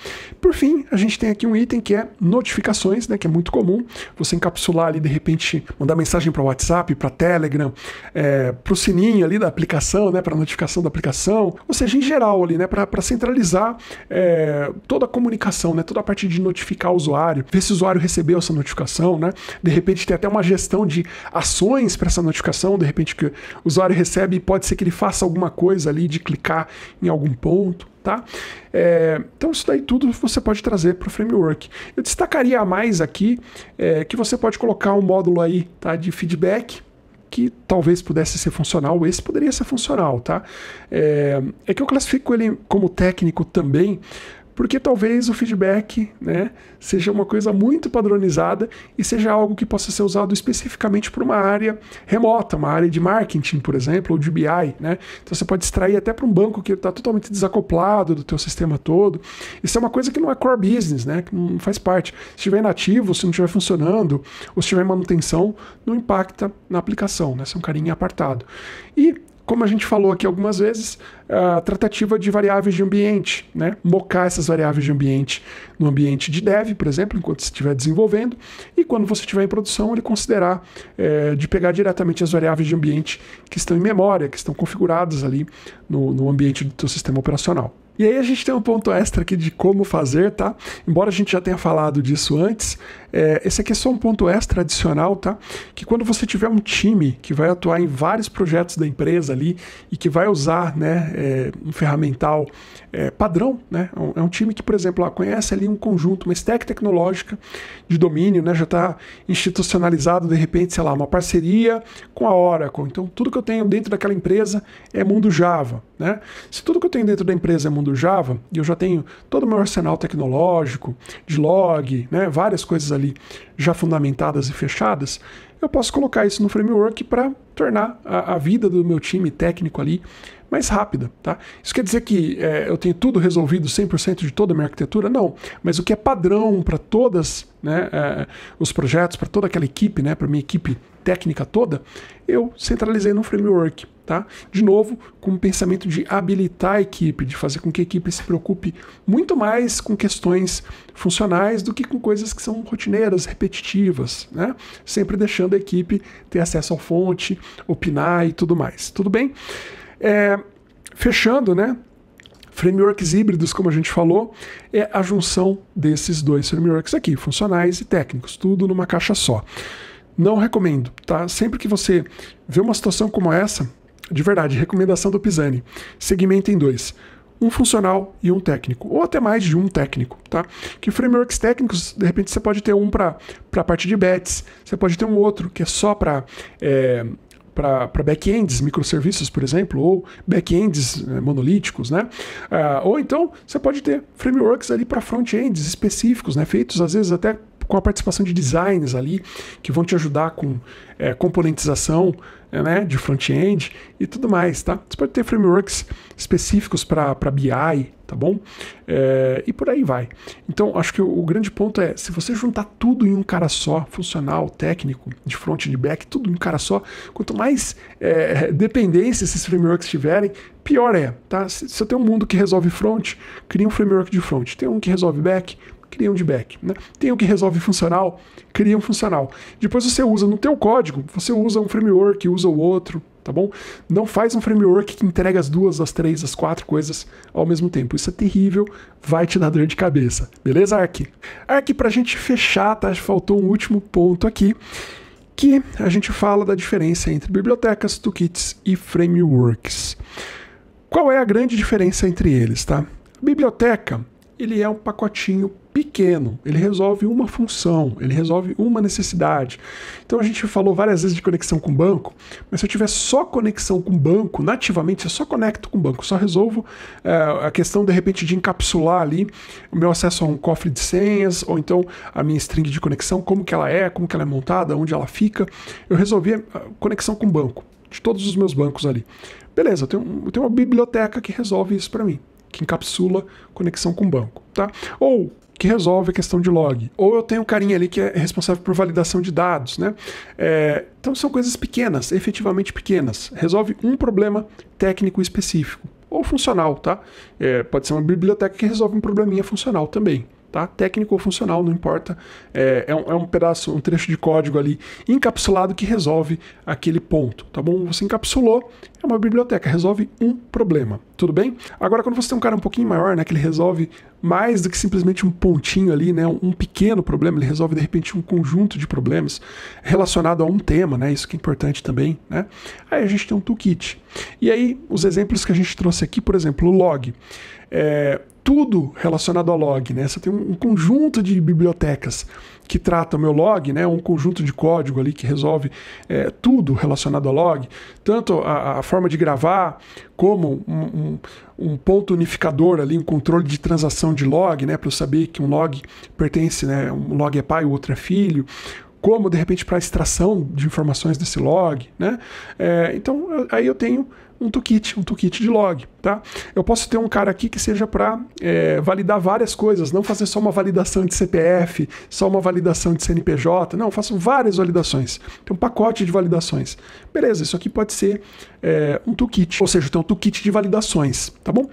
Por fim, a gente tem aqui um item que é notificações, né, que é muito comum. Você encapsular ali, de repente, mandar mensagem para o WhatsApp, para Telegram, é, para o sininho ali da aplicação, né, para notificação da aplicação. Ou seja, em geral ali, né, para centralizar é, toda a comunicação, né, toda a parte de notificar o usuário, ver se o usuário recebeu essa notificação, né. De repente tem até uma gestão de ações para essa notificação, de repente que o usuário recebe, pode ser que ele faça alguma coisa ali de clicar em algum ponto. Tá? É, então isso daí tudo você pode trazer para o framework. Eu destacaria mais aqui é, que você pode colocar um módulo aí tá, de feedback que talvez pudesse ser funcional, esse poderia ser funcional, tá? É, é que eu classifico ele como técnico também, porque talvez o feedback né, seja uma coisa muito padronizada e seja algo que possa ser usado especificamente para uma área remota, uma área de marketing, por exemplo, ou de BI. Né? Então você pode extrair até para um banco que está totalmente desacoplado do teu sistema todo. Isso é uma coisa que não é core business, né? que não faz parte. Se estiver inativo, se não estiver funcionando, ou se tiver manutenção, não impacta na aplicação, né? Isso é um carinho apartado. E como a gente falou aqui algumas vezes, a tratativa de variáveis de ambiente, né? Mocar essas variáveis de ambiente no ambiente de dev, por exemplo, enquanto você estiver desenvolvendo, e quando você estiver em produção, ele considerar é, de pegar diretamente as variáveis de ambiente que estão em memória, que estão configuradas ali no, no ambiente do seu sistema operacional. E aí a gente tem um ponto extra aqui de como fazer, tá? Embora a gente já tenha falado disso antes, é, esse aqui é só um ponto extra adicional, tá? Que quando você tiver um time que vai atuar em vários projetos da empresa ali e que vai usar né, é, um ferramental é, padrão, né? É um é time que, por exemplo, lá, conhece ali um conjunto, uma stack tecnológica de domínio, né? Já está institucionalizado, de repente, sei lá, uma parceria com a Oracle. Então, tudo que eu tenho dentro daquela empresa é mundo Java, né? Se tudo que eu tenho dentro da empresa é mundo Java, e eu já tenho todo o meu arsenal tecnológico, de log, né? Várias coisas ali ali já fundamentadas e fechadas, eu posso colocar isso no framework para tornar a, a, vida do meu time técnico ali mais rápida. Tá? Isso quer dizer que é, eu tenho tudo resolvido 100% de toda a minha arquitetura? Não, mas o que é padrão para todas né, é, os projetos, para toda aquela equipe, né, para minha equipe técnica toda, eu centralizei no framework. Tá? De novo, com o pensamento de habilitar a equipe, de fazer com que a equipe se preocupe muito mais com questões funcionais do que com coisas que são rotineiras, repetitivas, né? sempre deixando a equipe ter acesso à fonte, opinar e tudo mais. Tudo bem? É, fechando, né? Frameworks híbridos, como a gente falou, é a junção desses dois frameworks aqui, funcionais e técnicos, tudo numa caixa só. Não recomendo, tá? Sempre que você vê uma situação como essa, de verdade, recomendação do Pisani. Segmenta em dois. Um funcional e um técnico, ou até mais de um técnico, tá? Que frameworks técnicos, de repente, você pode ter um para a parte de bets, você pode ter um outro que é só para é, para back-ends, microserviços, por exemplo, ou back-ends né, monolíticos, né? Uh, ou então você pode ter frameworks ali para front-ends específicos, né? Feitos às vezes até com a participação de designers ali que vão te ajudar com é, componentização é, né, de front-end e tudo mais, tá? Você pode ter frameworks específicos para BI, tá bom? É, e por aí vai. Então, acho que o, o, grande ponto é, se você juntar tudo em um cara só, funcional, técnico, de front, de back, tudo em um cara só, quanto mais é, dependência esses frameworks tiverem, pior é, tá? Se, se eu tenho um mundo que resolve front, cria um framework de front. Tem um que resolve back, cria um dback. Né? Tem o que resolve funcional, cria um funcional. Depois você usa no teu código, você usa um framework, usa o outro, tá bom? Não faz um framework que entrega as duas, as três, as quatro coisas ao mesmo tempo. Isso é terrível, vai te dar dor de cabeça. Beleza, Ark? Ark, pra gente fechar, tá? Faltou um último ponto aqui, que a gente fala da diferença entre bibliotecas, toolkits e frameworks. Qual é a grande diferença entre eles, tá? A biblioteca, ele é um pacotinho pequeno, ele resolve uma função, ele resolve uma necessidade. Então a gente falou várias vezes de conexão com banco, mas se eu tiver só conexão com banco, nativamente, eu só conecto com banco, só resolvo é, a questão de repente de encapsular ali o meu acesso a um cofre de senhas, ou então a minha string de conexão, como que ela é, como que ela é montada, onde ela fica. Eu resolvi a conexão com banco, de todos os meus bancos ali. Beleza, eu tenho, eu tenho uma biblioteca que resolve isso para mim que encapsula conexão com banco, tá? Ou que resolve a questão de log. Ou eu tenho um carinha ali que é responsável por validação de dados, né? É, então são coisas pequenas, efetivamente pequenas. Resolve um problema técnico específico ou funcional, tá? É, pode ser uma biblioteca que resolve um probleminha funcional também tá? técnico ou funcional, não importa. É, é, um, é um pedaço, um trecho de código ali encapsulado que resolve aquele ponto, tá bom? Você encapsulou, é uma biblioteca, resolve um problema, tudo bem? Agora, quando você tem um cara um pouquinho maior, né, que ele resolve mais do que simplesmente um pontinho ali, né, um pequeno problema, ele resolve de repente um conjunto de problemas relacionado a um tema, né, isso que é importante também, né? Aí a gente tem um toolkit. E aí, os exemplos que a gente trouxe aqui, por exemplo, o log. É, tudo relacionado ao log. Né? Você tem um conjunto de bibliotecas que trata o meu log, né? um conjunto de código ali que resolve é, tudo relacionado ao log, tanto a, a forma de gravar, como um, um, um, ponto unificador ali, um controle de transação de log, né? para eu saber que um log pertence, né? um log é pai, o outro é filho, como de repente para extração de informações desse log, né? É, então aí eu tenho um toolkit, um toolkit de log. Tá? Eu posso ter um cara aqui que seja para é, validar várias coisas, não fazer só uma validação de CPF, só uma validação de CNPJ, não, eu faço várias validações. Tem um pacote de validações. Beleza, isso aqui pode ser é, um toolkit, ou seja, tem um toolkit de validações, tá bom?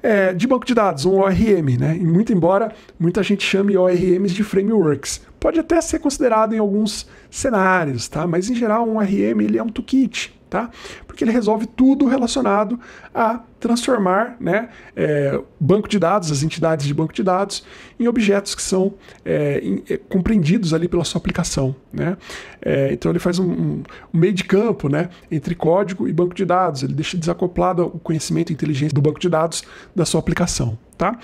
É, de banco de dados, um ORM, né? E muito embora muita gente chame ORMs de frameworks. Pode até ser considerado em alguns cenários, tá? Mas em geral, um ORM ele é um toolkit tá? Porque ele resolve tudo relacionado a transformar né, é, banco de dados, as entidades de banco de dados, em objetos que são é, em, é, compreendidos ali pela sua aplicação. Né? É, então ele faz um, um, meio de campo né, entre código e banco de dados, ele deixa desacoplado o conhecimento e inteligência do banco de dados da sua aplicação. Tá?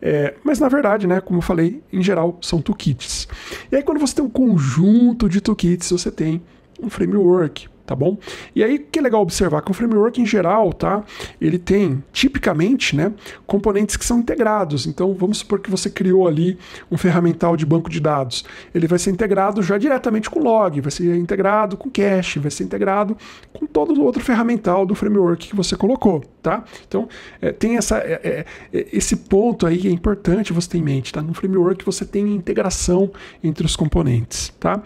É, mas na verdade, né, como eu falei, em geral são toolkits. E aí quando você tem um conjunto de toolkits, você tem um framework, tá bom? E aí que é legal observar que o framework em geral, tá? Ele tem tipicamente, né, componentes que são integrados. Então, vamos supor que você criou ali um ferramental de banco de dados. Ele vai ser integrado já diretamente com log, vai ser integrado com cache, vai ser integrado com todo o outro ferramental do framework que você colocou, tá? Então, é, tem essa, é, é, esse ponto aí que é importante você ter em mente, tá? No framework você tem integração entre os componentes, tá?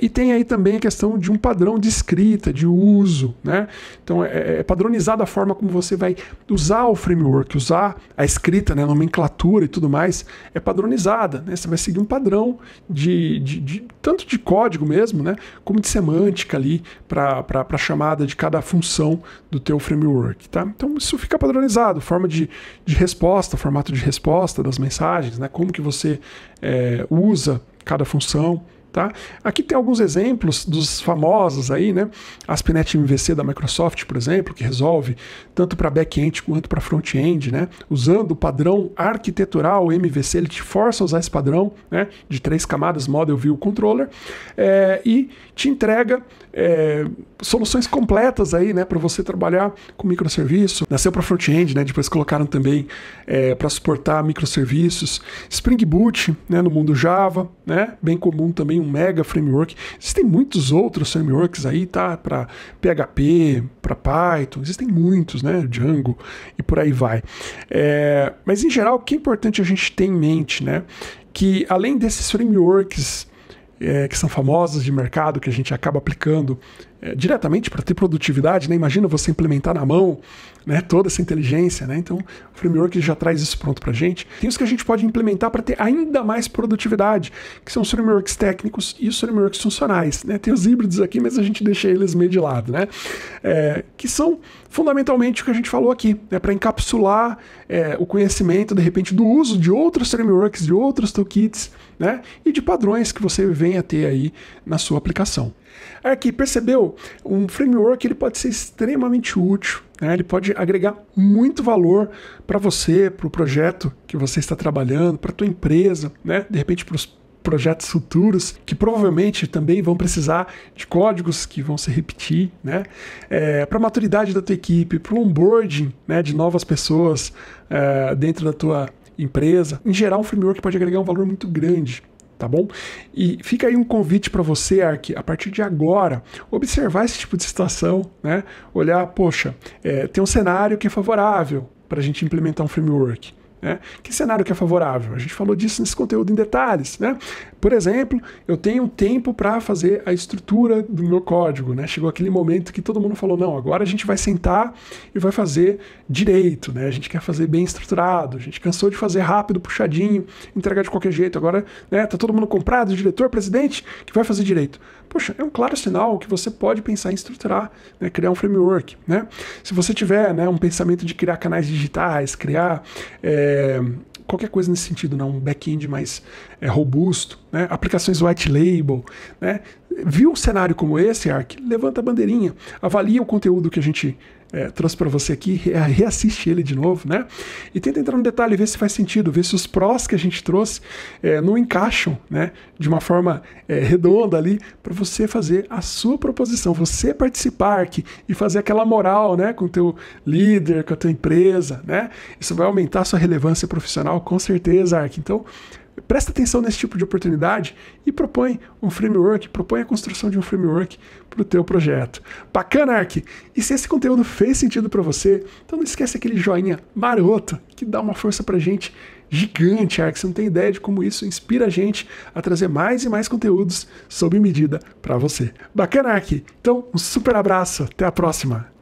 e tem aí também a questão de um padrão de escrita, de uso. Né? Então é, é padronizada a forma como você vai usar o framework, usar a escrita, né, a nomenclatura e tudo mais, é padronizada. Né? Você vai seguir um padrão de, de, de tanto de código mesmo, né, como de semântica ali para a chamada de cada função do teu framework. Tá? Então isso fica padronizado, forma de, de resposta, formato de resposta das mensagens, né, como que você é, usa cada função Tá? Aqui tem alguns exemplos dos famosos aí, né? Aspinet MVC da Microsoft, por exemplo, que resolve tanto para back-end quanto para front-end, né? Usando o padrão arquitetural MVC, ele te força a usar esse padrão, né? De três camadas, Model View Controller, é, e te entrega é, soluções completas aí, né, para você trabalhar com microserviço. Nasceu para front-end, né, depois colocaram também é, para suportar microserviços. Spring Boot, né, no mundo Java, né, bem comum também um mega framework. Existem muitos outros frameworks aí, tá, para PHP, para Python, existem muitos, né, Django e por aí vai. É, mas em geral, o que é importante a gente ter em mente, né, que além desses frameworks é, que são famosas de mercado, que a gente acaba aplicando é, diretamente para ter produtividade, né? Imagina você implementar na mão, né? Toda essa inteligência, né? Então, o framework já traz isso pronto para gente. Tem os que a gente pode implementar para ter ainda mais produtividade, que são os frameworks técnicos e os frameworks funcionais, né? Tem os híbridos aqui, mas a gente deixa eles meio de lado, né? É, que são fundamentalmente o que a gente falou aqui, né? Para encapsular é, o conhecimento, de repente, do uso de outros frameworks, de outros toolkits, né? E de padrões que você venha a ter aí na sua aplicação. Aqui, é percebeu? Um framework ele pode ser extremamente útil, né? ele pode agregar muito valor para você, para o projeto que você está trabalhando, para a tua empresa, né? de repente para os projetos futuros que provavelmente também vão precisar de códigos que vão se repetir, né? É, para a maturidade da tua equipe, para o onboarding né, de novas pessoas é, dentro da tua empresa. Em geral, um framework pode agregar um valor muito grande tá bom? E fica aí um convite para você, Ark, a partir de agora, observar esse tipo de situação, né? Olhar, poxa, é, tem um cenário que é favorável para a gente implementar um framework. Né? Que cenário que é favorável? A gente falou disso nesse conteúdo em detalhes. Né? Por exemplo, eu tenho tempo para fazer a estrutura do meu código. Né? Chegou aquele momento que todo mundo falou: não, agora a gente vai sentar e vai fazer direito. Né? A gente quer fazer bem estruturado, a gente cansou de fazer rápido, puxadinho, entregar de qualquer jeito. Agora né, tá todo mundo comprado, diretor, presidente, que vai fazer direito. Poxa, é um claro sinal que você pode pensar em estruturar, né, criar um framework. Né? Se você tiver né, um pensamento de criar canais digitais, criar. É, é, qualquer coisa nesse sentido, não né? um back-end mais é, robusto, né? aplicações white label. Né? Viu um cenário como esse, Ark? Levanta a bandeirinha, avalia o conteúdo que a gente é, trouxe para você aqui, reassiste ele de novo, né? E tenta entrar no detalhe, ver se faz sentido, ver se os prós que a gente trouxe é, não encaixam, né? De uma forma é, redonda ali, para você fazer a sua proposição, você participar aqui e fazer aquela moral, né? Com o teu líder, com a tua empresa, né? Isso vai aumentar a sua relevância profissional, com certeza, Ark. Então, presta atenção nesse tipo de oportunidade e propõe um framework, propõe a construção de um framework para o teu projeto. Bacana, Ark? E se esse conteúdo fez sentido para você, então não esquece aquele joinha maroto que dá uma força para gente gigante, Ark. Você não tem ideia de como isso inspira a gente a trazer mais e mais conteúdos sob medida para você. Bacana, Ark? Então, um super abraço, até a próxima!